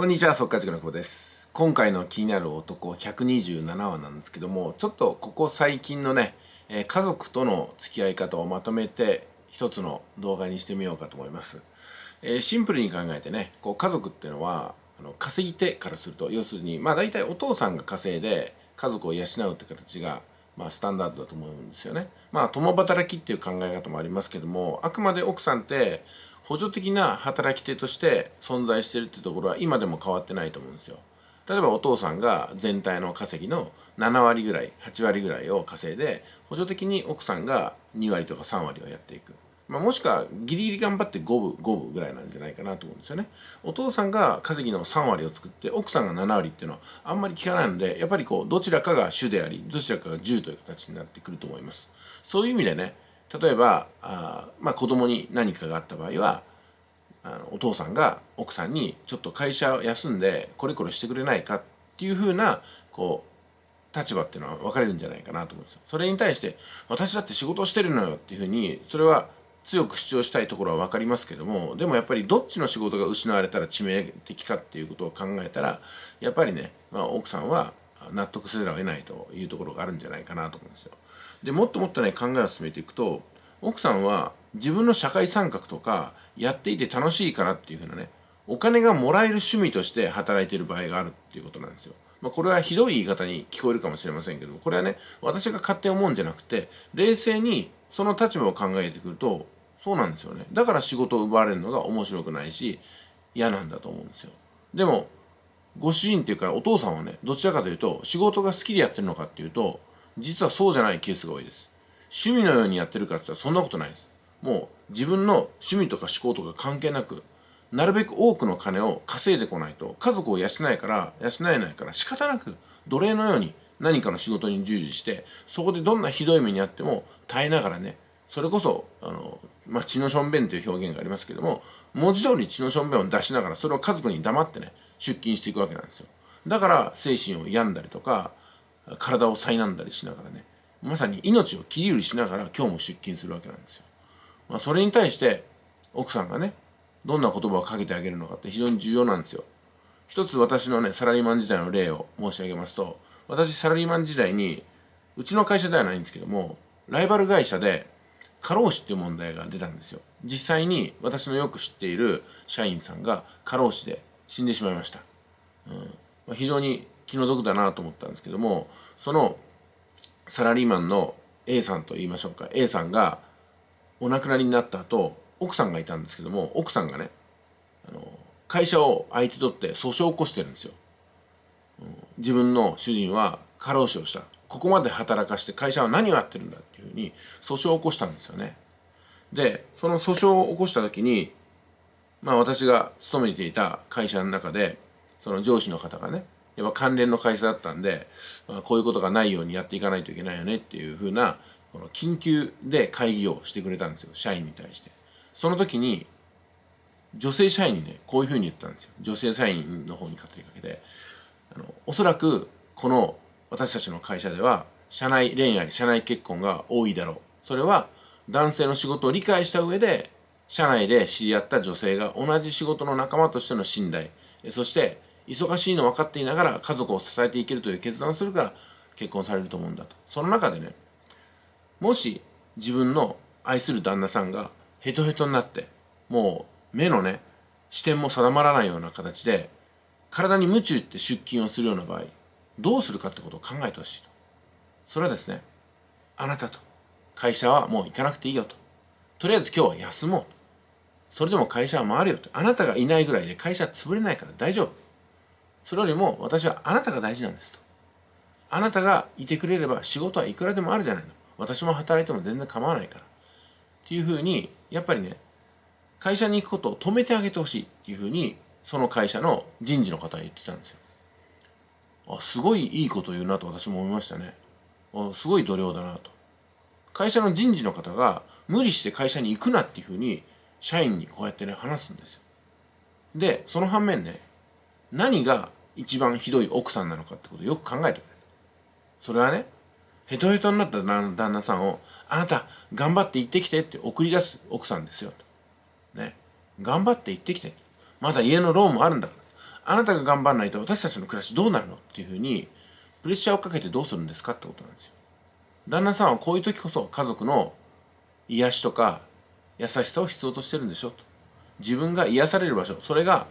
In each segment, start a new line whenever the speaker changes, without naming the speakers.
こんにちは、速稼塾の久保です。今回の気になる男127話なんですけども、ちょっとここ最近のね、え家族との付き合い方をまとめて一つの動画にしてみようかと思います。えシンプルに考えてね、こう家族ってのは、あの稼ぎ手からすると、要するに、まあ大体お父さんが稼いで家族を養うって形がまあ、スタンダードだと思うんですよね。まあ、共働きっていう考え方もありますけども、あくまで奥さんって補助的な働き手として存在してるってところは今でも変わってないと思うんですよ。例えばお父さんが全体の稼ぎの7割ぐらい8割ぐらいを稼いで補助的に奥さんが2割とか3割をやっていく、まあ、もしくはギリギリ頑張って5分5分ぐらいなんじゃないかなと思うんですよねお父さんが稼ぎの3割を作って奥さんが7割っていうのはあんまり聞かないのでやっぱりこうどちらかが主でありどちらかが10という形になってくると思いますそういう意味でね例えばあ、まあ、子供に何かがあった場合はあのお父さんが奥さんにちょっと会社休んでこれこれしてくれないかっていうふうなこう立場っていうのは分かれるんじゃないかなと思うんですよ。それに対して私だって仕事してるのよっていうふうにそれは強く主張したいところは分かりますけどもでもやっぱりどっちの仕事が失われたら致命的かっていうことを考えたらやっぱりね、まあ、奥さんは納得せざるを得ないというところがあるんじゃないかなと思うんですよ。でもっともっとね考えを進めていくと奥さんは自分の社会参画とかやっていて楽しいからっていうふうなねお金がもらえる趣味として働いている場合があるっていうことなんですよ。まあ、これはひどい言い方に聞こえるかもしれませんけどこれはね、私が勝手に思うんじゃなくて、冷静にその立場を考えてくると、そうなんですよね。だから仕事を奪われるのが面白くないし、嫌なんだと思うんですよ。でも、ご主人っていうかお父さんはね、どちらかというと、仕事が好きでやってるのかっていうと、実はそうじゃないケースが多いです。趣味のようにやってるかって言ったらそんなことないです。もう自分の趣味とか思考とか関係なく、なるべく多くの金を稼いでこないと、家族を養えから、養えないから仕方なく奴隷のように何かの仕事に従事して、そこでどんなひどい目にあっても耐えながらね、それこそ、あの、まあ、血のしょんべんという表現がありますけども、文字通り血のしょんべんを出しながら、それを家族に黙ってね、出勤していくわけなんですよ。だから、精神を病んだりとか、体を災難だりしながらね、まさに命を切り売りしながら今日も出勤するわけなんですよ。まあ、それに対して奥さんがね、どんな言葉をかけてあげるのかって非常に重要なんですよ。一つ私のね、サラリーマン時代の例を申し上げますと、私サラリーマン時代に、うちの会社ではないんですけども、ライバル会社で過労死っていう問題が出たんですよ。実際に私のよく知っている社員さんが過労死で死んでしまいました。うんまあ、非常に気の毒だなと思ったんですけども、そのサラリーマンの A さんと言いましょうか A さんがお亡くなりになった後奥さんがいたんですけども奥さんがねあの会社を相手取って訴訟を起こしてるんですよ、うん、自分の主人は過労死をしたここまで働かして会社は何をやってるんだっていうふうに訴訟を起こしたんですよねでその訴訟を起こした時にまあ私が勤めていた会社の中でその上司の方がねやっぱ関連の会社だったんで、まあ、こういうことがないようにやっていかないといけないよねっていうふうなこの緊急で会議をしてくれたんですよ社員に対してその時に女性社員にねこういうふうに言ったんですよ女性社員の方に語りかけてあのおそらくこの私たちの会社では社内恋愛社内結婚が多いだろうそれは男性の仕事を理解した上で社内で知り合った女性が同じ仕事の仲間としての信頼そして忙しいの分かっていながら家族を支えていけるという決断をするから結婚されると思うんだとその中でねもし自分の愛する旦那さんがヘトヘトになってもう目のね視点も定まらないような形で体に夢中って出勤をするような場合どうするかってことを考えてほしいとそれはですねあなたと会社はもう行かなくていいよととりあえず今日は休もうとそれでも会社は回るよとあなたがいないぐらいで会社は潰れないから大丈夫それよりも私はあなたが大事なんですと。あなたがいてくれれば仕事はいくらでもあるじゃないの。私も働いても全然構わないから。っていうふうに、やっぱりね、会社に行くことを止めてあげてほしいっていうふうに、その会社の人事の方は言ってたんですよ。あ、すごいいいこと言うなと私も思いましたね。あ、すごい度量だなと。会社の人事の方が無理して会社に行くなっていうふうに、社員にこうやってね、話すんですよ。で、その反面ね、何が一番ひどい奥さんなのかってことをよく考えてくれそれはねヘトヘトになった旦那さんをあなた頑張って行ってきてって送り出す奥さんですよね頑張って行ってきてまだ家のローンもあるんだからあなたが頑張らないと私たちの暮らしどうなるのっていうふうにプレッシャーをかけてどうするんですかってことなんですよ旦那さんはこういう時こそ家族の癒しとか優しさを必要としてるんでしょと自分が癒される場所それが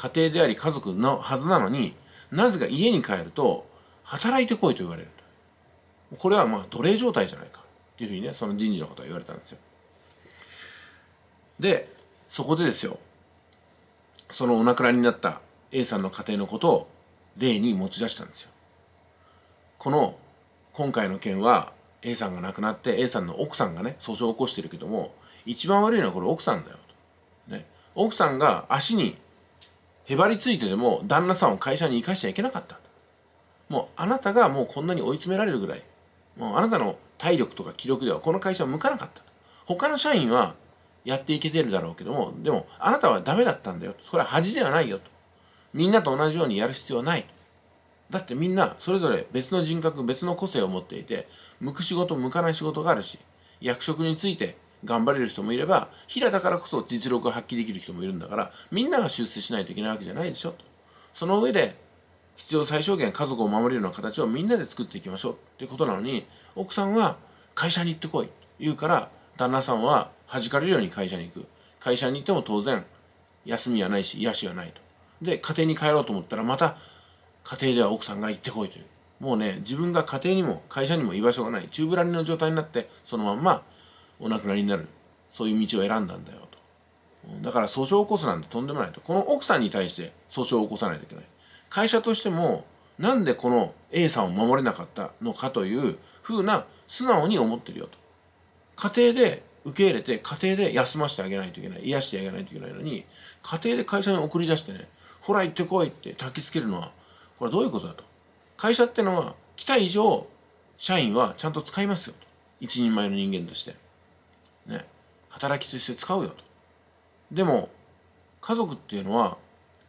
家庭であり家族のはずなのになぜか家に帰ると働いてこいと言われるこれはまあ奴隷状態じゃないかっていうふうにねその人事の方は言われたんですよでそこでですよそのお亡くなりになった A さんの家庭のことを例に持ち出したんですよこの今回の件は A さんが亡くなって A さんの奥さんがね訴訟を起こしてるけども一番悪いのはこれ奥さんだよと、ね、奥さんが足にへばりついてでも旦那さんを会社に生かしちゃいけなかったもうあなたがもうこんなに追い詰められるぐらいもうあなたの体力とか気力ではこの会社は向かなかった他の社員はやっていけてるだろうけどもでもあなたはダメだったんだよそれは恥ではないよとみんなと同じようにやる必要はないだってみんなそれぞれ別の人格別の個性を持っていて向く仕事向かない仕事があるし役職について頑張れる人もいれば、平だからこそ実力を発揮できる人もいるんだから、みんなが出世しないといけないわけじゃないでしょと。その上で、必要最小限家族を守れるような形をみんなで作っていきましょうっていうことなのに、奥さんは会社に行ってこいと言うから、旦那さんは弾かれるように会社に行く。会社に行っても当然、休みはないし、癒しはないと。で、家庭に帰ろうと思ったら、また、家庭では奥さんが行ってこいという。もうね、自分が家庭にも会社にも居場所がない、宙ぶらりの状態になって、そのまんまお亡くなりになるそういう道を選んだんだよとだから訴訟を起こすなんてとんでもないとこの奥さんに対して訴訟を起こさないといけない会社としてもなんでこの A さんを守れなかったのかというふうな素直に思ってるよと家庭で受け入れて家庭で休ませてあげないといけない癒してあげないといけないのに家庭で会社に送り出してねほら行ってこいって焚きつけるのはこれどういうことだと会社ってのは来た以上社員はちゃんと使いますよと一人前の人間として。ね、働きとして使うよと。でも家族っていうのは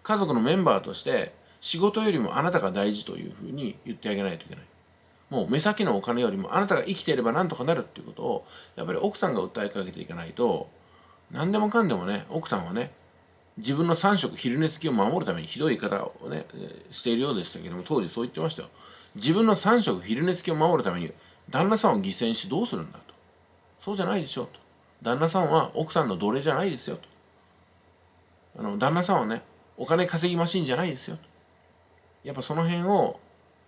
家族のメンバーとして仕事よりもあなたが大事というふうに言ってあげないといけない。もう目先のお金よりもあなたが生きていればなんとかなるっていうことをやっぱり奥さんが訴えかけていかないと何でもかんでもね奥さんはね自分の3食昼寝付きを守るためにひどい言い方をねしているようでしたけども当時そう言ってましたよ自分の3食昼寝付きを守るために旦那さんを犠牲にしてどうするんだとそうじゃないでしょと旦那さんは奥さんの奴隷じゃないですよと。あの、旦那さんはね、お金稼ぎマシンじゃないですよと。やっぱその辺を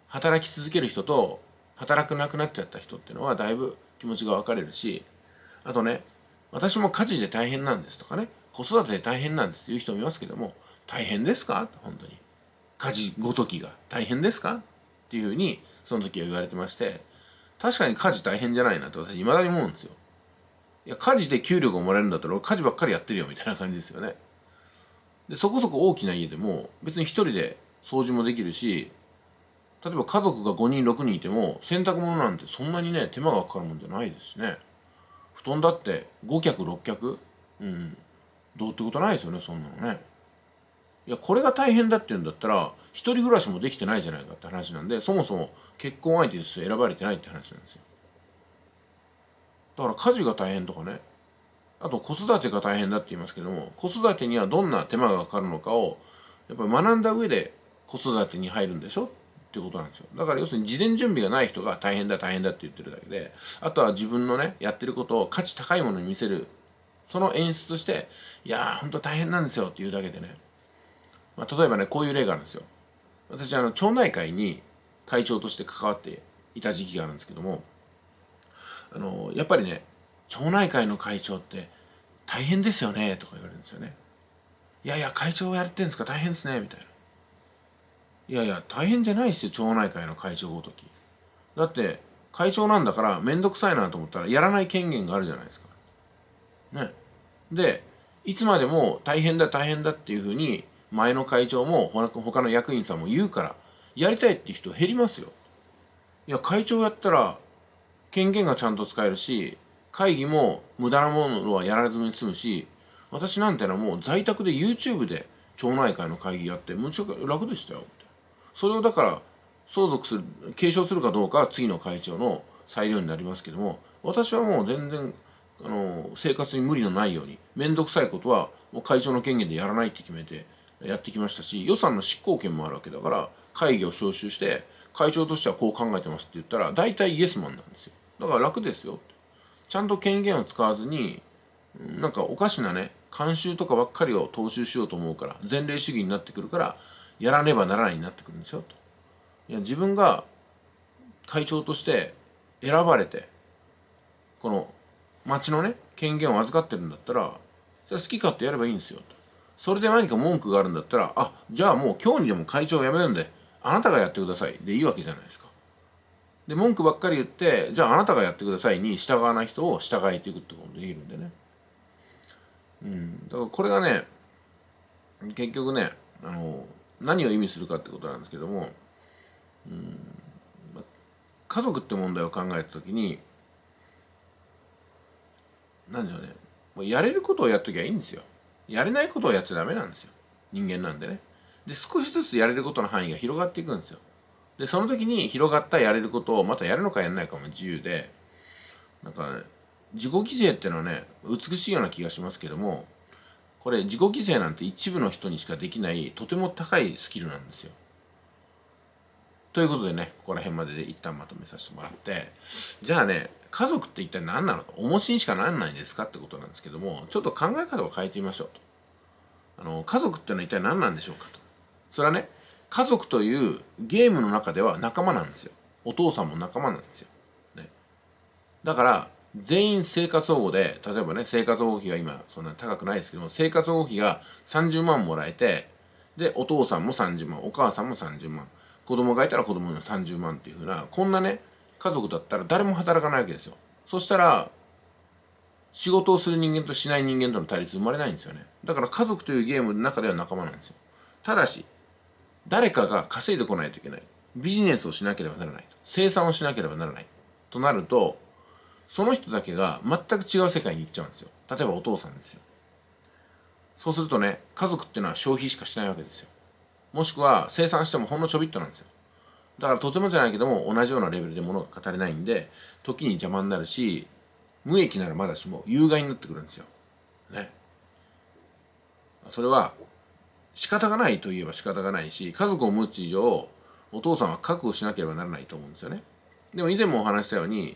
働き続ける人と働くなくなっちゃった人っていうのはだいぶ気持ちが分かれるし、あとね、私も家事で大変なんですとかね、子育てで大変なんですっていう人もいますけども、大変ですか本当に。家事ごときが大変ですかっていうふうにその時は言われてまして、確かに家事大変じゃないなって私未だに思うんですよ。いや家事で給料がもらえるんだったら家事ばっかりやってるよみたいな感じですよねでそこそこ大きな家でも別に一人で掃除もできるし例えば家族が5人6人いても洗濯物なんてそんなにね手間がかかるもんじゃないですしね布団だって5脚6脚うんどうってことないですよねそんなのねいやこれが大変だって言うんだったら一人暮らしもできてないじゃないかって話なんでそもそも結婚相手として選ばれてないって話なんですよだから家事が大変とかねあと子育てが大変だって言いますけども子育てにはどんな手間がかかるのかをやっぱり学んだ上で子育てに入るんでしょっていうことなんですよだから要するに事前準備がない人が大変だ大変だって言ってるだけであとは自分のねやってることを価値高いものに見せるその演出としていやーほんと大変なんですよっていうだけでね、まあ、例えばねこういう例があるんですよ私あの町内会に会長として関わっていた時期があるんですけどもあのやっぱりね町内会の会長って大変ですよねとか言われるんですよねいやいや会長やってんですか大変ですねみたいないやいや大変じゃないですよ町内会の会長ごときだって会長なんだから面倒くさいなと思ったらやらない権限があるじゃないですかねでいつまでも大変だ大変だっていうふうに前の会長も他の役員さんも言うからやりたいって人減りますよいや会長やったら権限がちゃんと使えるし、会議も無駄なものはやらずに済むし、私なんてのはもう在宅で YouTube で町内会の会議やって、むちゃく楽でしたよ。って。それをだから、相続する、継承するかどうかは次の会長の裁量になりますけども、私はもう全然、あの、生活に無理のないように、めんどくさいことは、もう会長の権限でやらないって決めてやってきましたし、予算の執行権もあるわけだから、会議を招集して、会長としてはこう考えてますって言ったら、大体イエスマンなんですよ。だから楽ですよちゃんと権限を使わずになんかおかしなね慣習とかばっかりを踏襲しようと思うから前例主義になってくるからやらねばならないになってくるんですよといや自分が会長として選ばれてこの町のね権限を預かってるんだったらそれ好き勝手やればいいんですよとそれで何か文句があるんだったらあじゃあもう今日にでも会長を辞めるんであなたがやってくださいでいいわけじゃないですかで文句ばっかり言ってじゃああなたがやってくださいに従わない人を従えていくってこともできるんでねうんだからこれがね結局ねあの何を意味するかってことなんですけども、うん、家族って問題を考えた時に何でしょうねもうやれることをやっときゃいいんですよやれないことをやっちゃダメなんですよ人間なんでねで少しずつやれることの範囲が広がっていくんですよでその時に広がったやれることをまたやるのかやらないかも自由でなんか、ね、自己犠牲っていうのはね美しいような気がしますけどもこれ自己犠牲なんて一部の人にしかできないとても高いスキルなんですよ。ということでねここら辺までで一旦まとめさせてもらってじゃあね家族って一体何なのか重しにしかなんないんですかってことなんですけどもちょっと考え方を変えてみましょうと。あの家族ってのは一体何なんでしょうかと。それはね家族というゲームの中では仲間なんですよ。お父さんも仲間なんですよ。ね、だから、全員生活保護で、例えばね、生活保護費が今そんなに高くないですけども、生活保護費が30万もらえて、で、お父さんも30万、お母さんも30万、子供がいたら子供にも30万っていうふうな、こんなね、家族だったら誰も働かないわけですよ。そしたら、仕事をする人間としない人間との対立生まれないんですよね。だから家族というゲームの中では仲間なんですよ。ただし、誰かが稼いでこないといけない。ビジネスをしなければならない。生産をしなければならない。となると、その人だけが全く違う世界に行っちゃうんですよ。例えばお父さんですよ。そうするとね、家族っていうのは消費しかしないわけですよ。もしくは生産してもほんのちょびっとなんですよ。だからとてもじゃないけども同じようなレベルで物が語れないんで、時に邪魔になるし、無益ならまだしも有害になってくるんですよ。ね。それは仕方がないといえば仕方がないし家族を持つ以上お父さんは覚悟しなければならないと思うんですよねでも以前もお話したように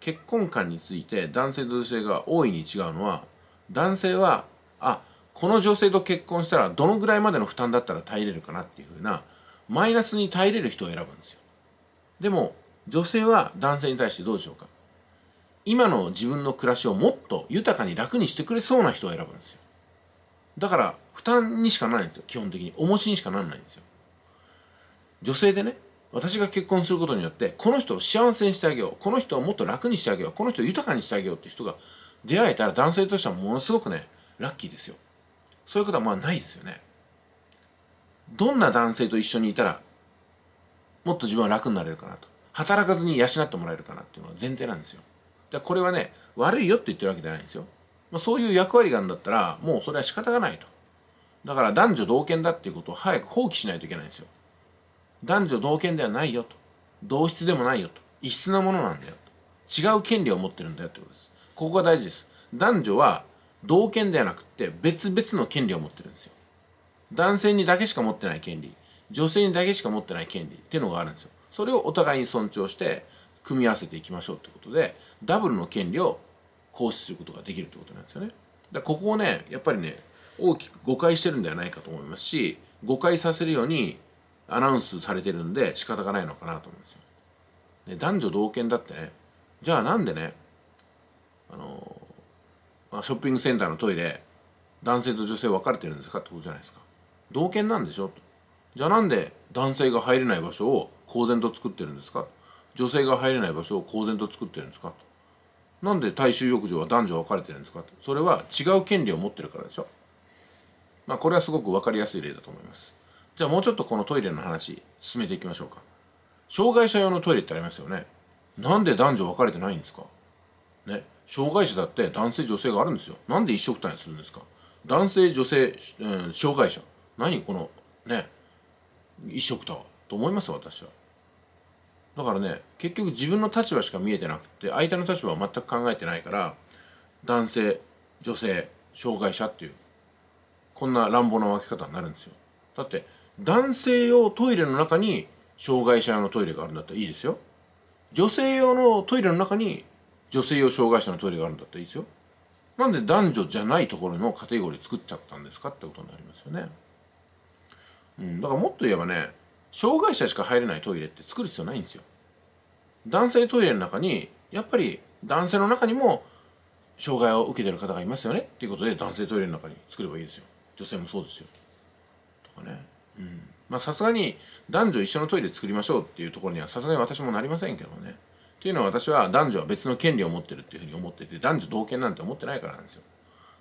結婚観について男性と女性が大いに違うのは男性はあこの女性と結婚したらどのぐらいまでの負担だったら耐えれるかなっていうふうなマイナスに耐えれる人を選ぶんですよでも女性は男性に対してどうでしょうか今の自分の暮らしをもっと豊かに楽にしてくれそうな人を選ぶんですよだから負担にしかないんですよ基本的に重しにしかならないんですよ女性でね私が結婚することによってこの人を幸せにしてあげようこの人をもっと楽にしてあげようこの人を豊かにしてあげようって人が出会えたら男性としてはものすごくねラッキーですよそういうことはまあないですよねどんな男性と一緒にいたらもっと自分は楽になれるかなと働かずに養ってもらえるかなっていうのが前提なんですよだからこれはね悪いよって言ってるわけじゃないんですよまあ、そういう役割があるんだったらもうそれは仕方がないとだから男女同権だっていうことを早く放棄しないといけないんですよ男女同権ではないよと同質でもないよと異質なものなんだよと違う権利を持ってるんだよってことですここが大事です男女は同権ではなくて別々の権利を持ってるんですよ男性にだけしか持ってない権利女性にだけしか持ってない権利っていうのがあるんですよそれをお互いに尊重して組み合わせていきましょうってことでダブルの権利を行使することができるってことなんですよね。だここをねやっぱりね大きく誤解してるんではないかと思いますし誤解させるようにアナウンスされてるんで仕方がないのかなと思うんですよ。ね、男女同権だってねじゃあなんでねあのショッピングセンターのトイレ男性と女性分かれてるんですかってことじゃないですか。同権なんでしょじゃあなんで男性が入れない場所を公然と作ってるんですか女性が入れない場所を公然と作ってるんですかとなんで大衆浴場は男女分かれてるんですかそれは違う権利を持ってるからでしょまあこれはすごく分かりやすい例だと思いますじゃあもうちょっとこのトイレの話進めていきましょうか障害者用のトイレってありますよねなんで男女分かれてないんですかね障害者だって男性女性があるんですよなんで一緒くたにするんですか男性女性、うん、障害者何このね一緒くたはと思います私はだからね結局自分の立場しか見えてなくて相手の立場は全く考えてないから男性女性障害者っていうこんな乱暴な分け方になるんですよだって男性用トイレの中に障害者用のトイレがあるんだったらいいですよ女性用のトイレの中に女性用障害者のトイレがあるんだったらいいですよなんで男女じゃないところのカテゴリー作っちゃったんですかってことになりますよねうんだからもっと言えばね障害者しか入れないトイレって作る必要ないんですよ男性トイレの中にやっぱり男性の中にも障害を受けてる方がいますよねっていうことで男性トイレの中に作ればいいですよ女性もそうですよとかねうんまあさすがに男女一緒のトイレ作りましょうっていうところにはさすがに私もなりませんけどねっていうのは私は男女は別の権利を持ってるっていうふうに思ってて男女同権なんて思ってないからなんですよ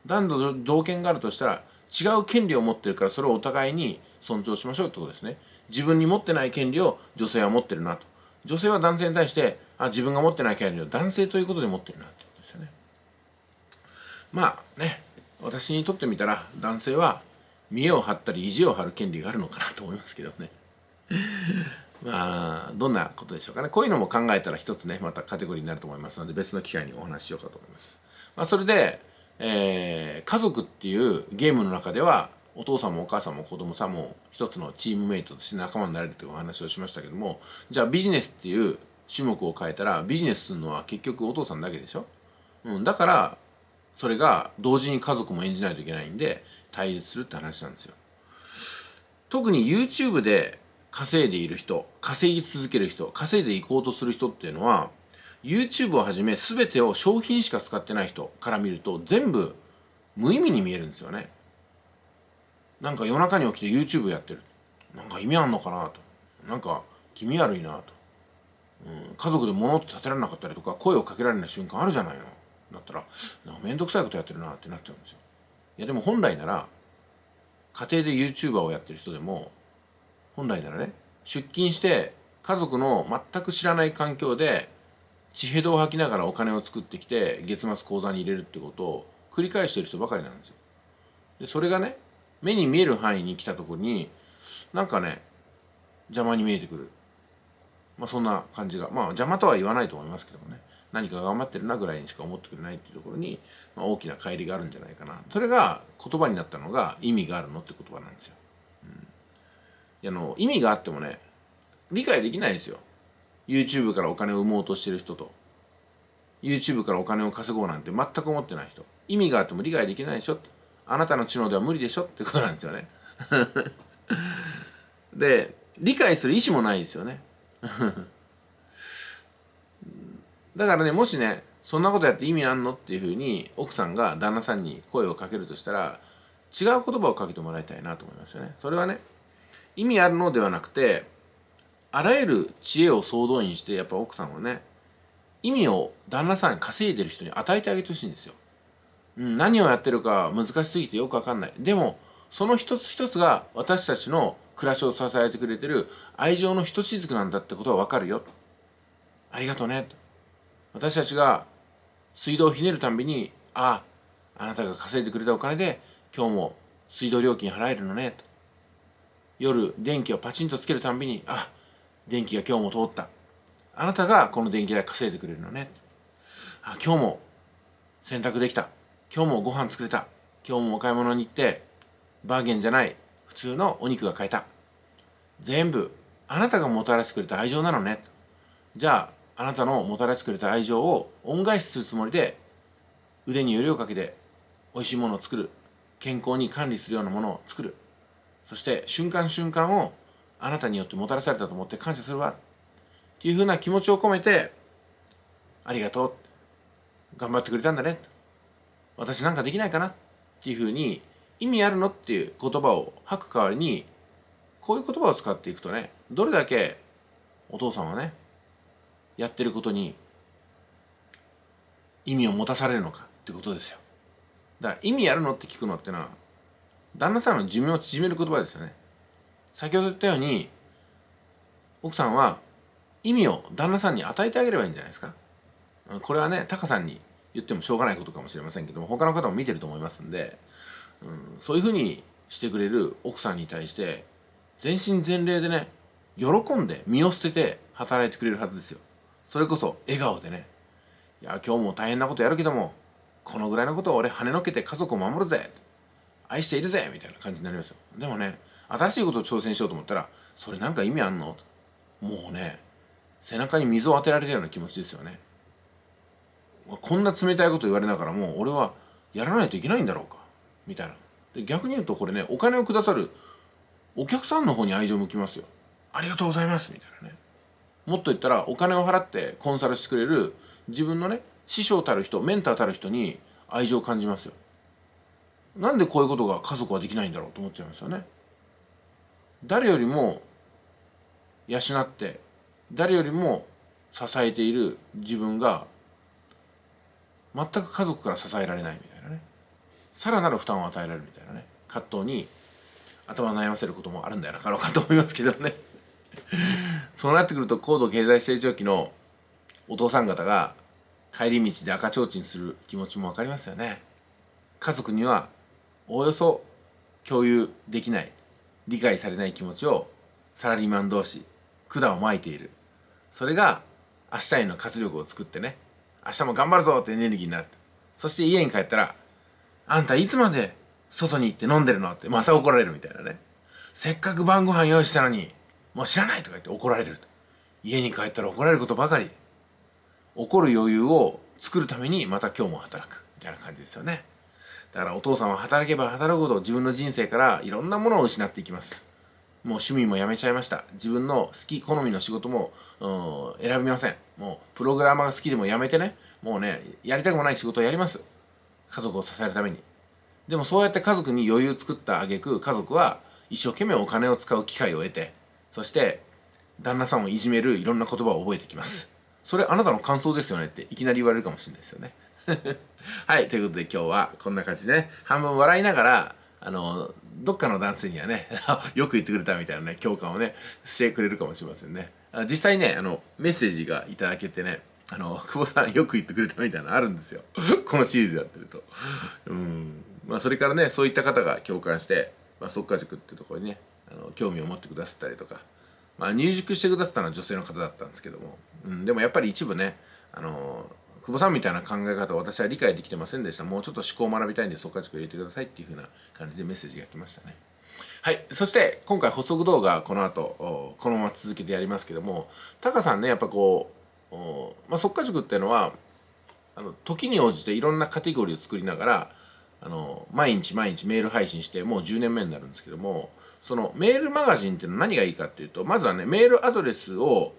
男女同権があるとしたら違う権利を持ってるからそれをお互いに尊重しましょうってことですね自分に持ってない権利を女性は持ってるなと女性は男性に対してあ自分が持ってない権利を男性ということで持ってるなってことですよねまあね私にとってみたら男性は見栄を張ったり意地を張る権利があるのかなと思いますけどね まあどんなことでしょうかねこういうのも考えたら一つねまたカテゴリーになると思いますので別の機会にお話ししようかと思います、まあ、それで、えー、家族っていうゲームの中ではお父さんもお母さんも子供さんも一つのチームメイトとして仲間になれるというお話をしましたけどもじゃあビジネスっていう種目を変えたらビジネスするのは結局お父さんだけでしょ、うん、だからそれが同時に家族も演じないといけないんで対立するって話なんですよ特に YouTube で稼いでいる人稼ぎ続ける人稼いでいこうとする人っていうのは YouTube をはじめ全てを商品しか使ってない人から見ると全部無意味に見えるんですよねなんか夜中に起きて YouTube やってるなんか意味あんのかなとなんか気味悪いなと、うん、家族で物って立てられなかったりとか声をかけられない瞬間あるじゃないのだったら面倒くさいことやってるなってなっちゃうんですよいやでも本来なら家庭で YouTuber をやってる人でも本来ならね出勤して家族の全く知らない環境で地平道を吐きながらお金を作ってきて月末口座に入れるってことを繰り返してる人ばかりなんですよでそれがね目に見える範囲に来たところになんかね邪魔に見えてくるまあそんな感じがまあ邪魔とは言わないと思いますけどもね何か頑張ってるなぐらいにしか思ってくれないっていうところに、まあ、大きな乖離があるんじゃないかなそれが言葉になったのが意味があるのって言葉なんですよ、うん、あの意味があってもね理解できないですよ YouTube からお金を生もうとしてる人と YouTube からお金を稼ごうなんて全く思ってない人意味があっても理解できないでしょあなたの知能では無理でしょってことなんですよね で理解する意思もないですよね だからねもしねそんなことやって意味あんのっていうふうに奥さんが旦那さんに声をかけるとしたら違う言葉をかけてもらいたいなと思いますよねそれはね意味あるのではなくてあらゆる知恵を総動員してやっぱ奥さんはね意味を旦那さん稼いでる人に与えてあげてほしいんですようん、何をやってるか難しすぎてよくわかんない。でも、その一つ一つが私たちの暮らしを支えてくれてる愛情の一しずくなんだってことはわかるよ。ありがとうね。私たちが水道をひねるたんびに、ああ、あなたが稼いでくれたお金で今日も水道料金払えるのね。夜電気をパチンとつけるたんびに、あ、電気が今日も通った。あなたがこの電気代稼いでくれるのね。あ、今日も洗濯できた。今日もご飯作れた今日もお買い物に行ってバーゲンじゃない普通のお肉が買えた全部あなたがもたらしてくれた愛情なのねじゃああなたのもたらしてくれた愛情を恩返しするつもりで腕によりをかけて美味しいものを作る健康に管理するようなものを作るそして瞬間瞬間をあなたによってもたらされたと思って感謝するわっていうふうな気持ちを込めてありがとう頑張ってくれたんだね私なんかできないかなっていうふうに意味あるのっていう言葉を吐く代わりにこういう言葉を使っていくとねどれだけお父さんはねやってることに意味を持たされるのかってことですよだから意味あるのって聞くのってのは旦那さんの寿命を縮める言葉ですよね先ほど言ったように奥さんは意味を旦那さんに与えてあげればいいんじゃないですかこれはねタカさんに言ってもしょうがないことかもしれませんけども他の方も見てると思いますんで、うん、そういうふうにしてくれる奥さんに対して全身全霊でね喜んで身を捨てて働いてくれるはずですよそれこそ笑顔でねいや今日も大変なことやるけどもこのぐらいのことを俺跳ねのけて家族を守るぜ愛しているぜみたいな感じになりますよでもね新しいことを挑戦しようと思ったらそれなんか意味あんのもうね背中に水を当てられたような気持ちですよねこんな冷たいこと言われながらも俺はやらないといけないんだろうかみたいなで逆に言うとこれねお金をくださるお客さんの方に愛情向きますよありがとうございますみたいなねもっと言ったらお金を払ってコンサルしてくれる自分のね師匠たる人メンターたる人に愛情を感じますよなんでこういうことが家族はできないんだろうと思っちゃいますよね誰よりも養って誰よりも支えている自分が全く家族から支えられないみたいなねさらなる負担を与えられるみたいなね葛藤に頭悩ませることもあるんだよなかろうかと思いますけどねそうなってくると高度経済成長期のお父さん方が帰り道で赤ちょうちんする気持ちも分かりますよね家族にはおおよそ共有できない理解されない気持ちをサラリーマン同士管をまいているそれが明日への活力を作ってね明日も頑張るぞってエネルギーになるそして家に帰ったらあんたいつまで外に行って飲んでるのってまた怒られるみたいなねせっかく晩ご飯用意したのにもう知らないとか言って怒られると家に帰ったら怒られることばかり怒る余裕を作るためにまた今日も働くみたいな感じですよねだからお父さんは働けば働くほど自分の人生からいろんなものを失っていきますもう趣味もやめちゃいました。自分の好き、好みの仕事も、選びません。もう、プログラマーが好きでもやめてね、もうね、やりたくもない仕事をやります。家族を支えるために。でもそうやって家族に余裕作った挙句、家族は一生懸命お金を使う機会を得て、そして、旦那さんをいじめるいろんな言葉を覚えてきます。それあなたの感想ですよねっていきなり言われるかもしれないですよね。はい、ということで今日はこんな感じで、ね、半分笑いながら、あのどっかの男性にはね よく言ってくれたみたいなね共感をねしてくれるかもしれませんね実際ねあのメッセージがいただけてねあの久保さんよく言ってくれたみたいなのあるんですよ このシリーズやってるとうんまあそれからねそういった方が共感して、まあ、速化塾っていうところにねあの興味を持ってくださったりとかまあ、入塾してくださったのは女性の方だったんですけども、うん、でもやっぱり一部ね、あの久保さんみたいな考え方を私は理解できてませんでした。もうちょっと思考を学びたいんで、そっから入れてくださいっていう風な感じでメッセージが来ましたね。はい。そして、今回補足動画、この後、このまま続けてやりますけども、タカさんね、やっぱこう、まあ、っか塾っていうのは、あの、時に応じていろんなカテゴリーを作りながら、あの、毎日毎日メール配信して、もう10年目になるんですけども、そのメールマガジンっていうのは何がいいかっていうと、まずはね、メールアドレスを、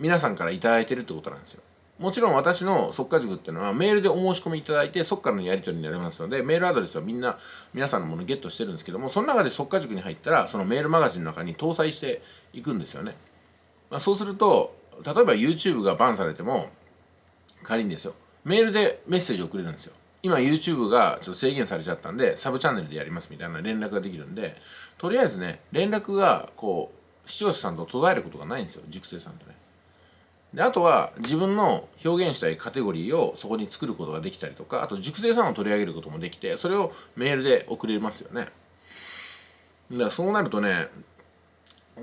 皆さんから頂いてるってことなんですよ。もちろん私の即価塾っていうのはメールでお申し込みいただいて、そこからのやり取りになりますので、メールアドレスはみんな、皆さんのものゲットしてるんですけども、その中で即価塾に入ったら、そのメールマガジンの中に搭載していくんですよね。まあ、そうすると、例えば YouTube がバンされても、仮にですよ、メールでメッセージを送れるんですよ。今 YouTube がちょっと制限されちゃったんで、サブチャンネルでやりますみたいな連絡ができるんで、とりあえずね、連絡がこう、視聴者さんと途絶えることがないんですよ、塾生さんとね。であとは自分の表現したいカテゴリーをそこに作ることができたりとかあと熟成さんを取り上げることもできてそれをメールで送れますよねだからそうなるとね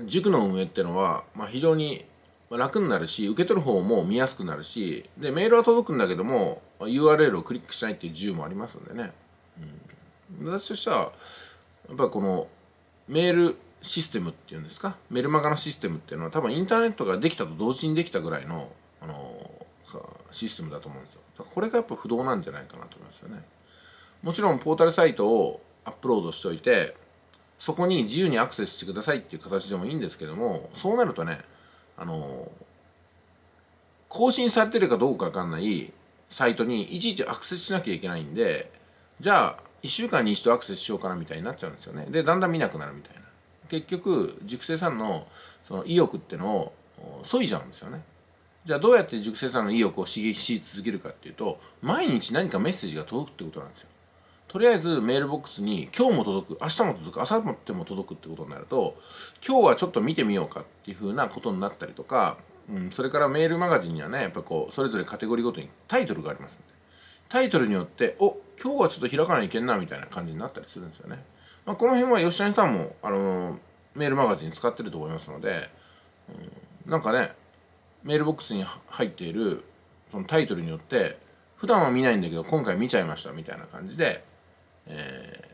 塾の運営ってのは、まあ、非常に楽になるし受け取る方も見やすくなるしでメールは届くんだけども URL をクリックしないっていう自由もありますんでね、うん、私としてはやっぱこのメールシステムっていうんですかメルマガのシステムっていうのは多分インターネットができたと同時にできたぐらいの、あのシステムだと思うんですよだからこれがやっぱ不動なんじゃないかなと思いますよねもちろんポータルサイトをアップロードしておいてそこに自由にアクセスしてくださいっていう形でもいいんですけどもそうなるとねあの更新されてるかどうかわかんないサイトにいちいちアクセスしなきゃいけないんでじゃあ1週間に1度アクセスしようかなみたいになっちゃうんですよねでだんだん見なくなるみたいな結局熟成さんのその意欲ってのを削いじゃうんですよねじゃあどうやって熟成さんの意欲を刺激し続けるかっていうと毎日何かメッセージが届くってことなんですよとりあえずメールボックスに今日も届く明日も届く明後日も届くってことになると今日はちょっと見てみようかっていうふうなことになったりとか、うん、それからメールマガジンにはねやっぱこうそれぞれカテゴリーごとにタイトルがありますんでタイトルによってお今日はちょっと開かないけんなみたいな感じになったりするんですよねまあ、この辺は吉谷さんも、あのー、メールマガジン使ってると思いますので、うん、なんかねメールボックスに入っているそのタイトルによって普段は見ないんだけど今回見ちゃいましたみたいな感じで、え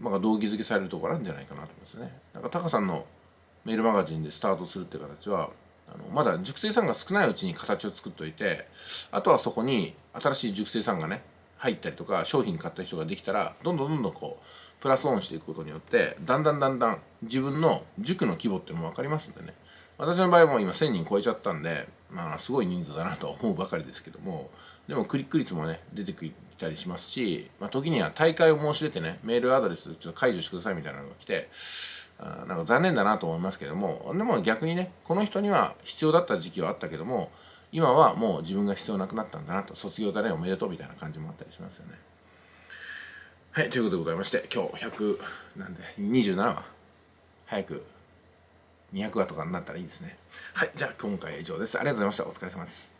ー、まあ、動機づけされるところあるんじゃないかなと思いますね。なんかタカさんのメールマガジンでスタートするっていう形はあのまだ熟成さんが少ないうちに形を作っておいてあとはそこに新しい熟成さんがね入ったりとか商品買った人ができたらどんどんどんどんこうプラスオンしていくことによってだんだんだんだん自分の塾の規模っていうのも分かりますんでね私の場合も今1000人超えちゃったんでまあすごい人数だなと思うばかりですけどもでもクリック率もね出てきたりしますし、まあ、時には大会を申し出てねメールアドレスちょっと解除してくださいみたいなのが来てあなんか残念だなと思いますけどもでも逆にねこの人には必要だった時期はあったけども今はもう自分が必要なくなったんだなと卒業だねおめでとうみたいな感じもあったりしますよねはいということでございまして今日100なんで27話早く200話とかになったらいいですねはいじゃあ今回は以上ですありがとうございましたお疲れ様です